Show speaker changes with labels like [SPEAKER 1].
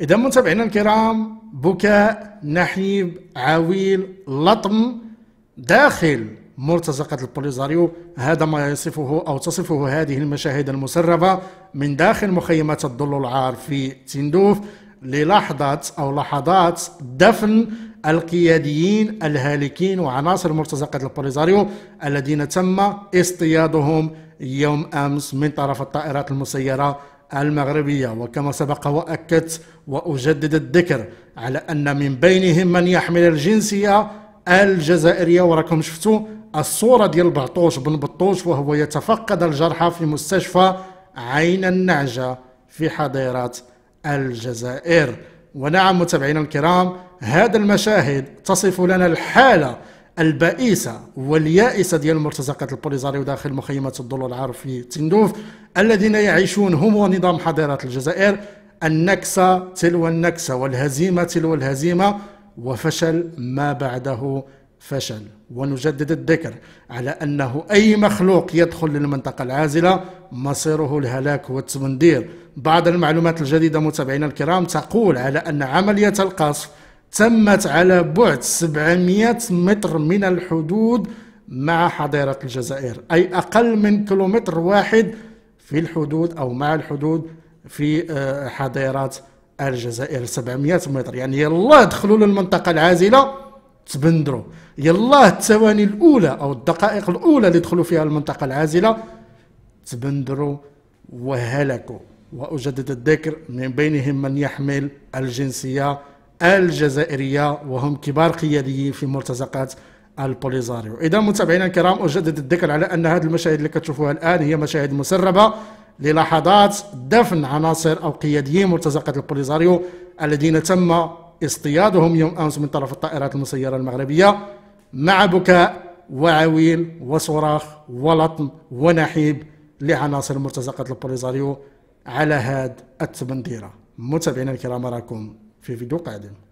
[SPEAKER 1] إذا متابعينا الكرام بكاء نحيب عويل لطم داخل مرتزقة البوليزاريو هذا ما يصفه أو تصفه هذه المشاهد المسربة من داخل مخيمات الضل العار في تندوف للحظة أو لحظات دفن القياديين الهالكين وعناصر مرتزقة البوليزاريو الذين تم اصطيادهم يوم أمس من طرف الطائرات المسيرة المغربية وكما سبق وأكدت وأجدد الذكر على أن من بينهم من يحمل الجنسية الجزائرية وراكم شفتوا الصورة ديال بعطوش بن بطوش وهو يتفقد الجرحى في مستشفى عين النعجة في حضيرة الجزائر ونعم متابعينا الكرام هذا المشاهد تصف لنا الحالة البائسة واليائسة ديال المرتزقة البوليزاريو داخل مخيمات الضلوع العار في تندوف الذين يعيشون هم ونظام حضارة الجزائر النكسة تلو النكسة والهزيمة تلو الهزيمة وفشل ما بعده فشل ونجدد الذكر على أنه أي مخلوق يدخل للمنطقة العازلة مصيره الهلاك والتمندير بعض المعلومات الجديدة متابعينا الكرام تقول على أن عملية القصف تمت على بعد 700 متر من الحدود مع حضيرة الجزائر أي أقل من كيلومتر واحد في الحدود أو مع الحدود في آه، حضيرة الجزائر 700 متر يعني يلا دخلوا للمنطقة العازلة تبندروا يلا الثواني الأولى أو الدقائق الأولى اللي دخلوا فيها المنطقة العازلة تبندروا وهلكوا وأجدد الذكر من بينهم من يحمل الجنسية الجزائرية وهم كبار قياديين في مرتزقات البوليزاريو إذا متابعينا الكرام أجدد الذكر على أن هذه المشاهد اللي كتشوفوها الآن هي مشاهد مسربة للحظات دفن عناصر أو قياديين مرتزقة البوليزاريو الذين تم اصطيادهم يوم أمس من طرف الطائرات المسيرة المغربية مع بكاء وعويل وصراخ ولطم ونحيب لعناصر مرتزقة البوليزاريو على هذا التبنديرة متابعينا الكرام راكم fervidor pedra.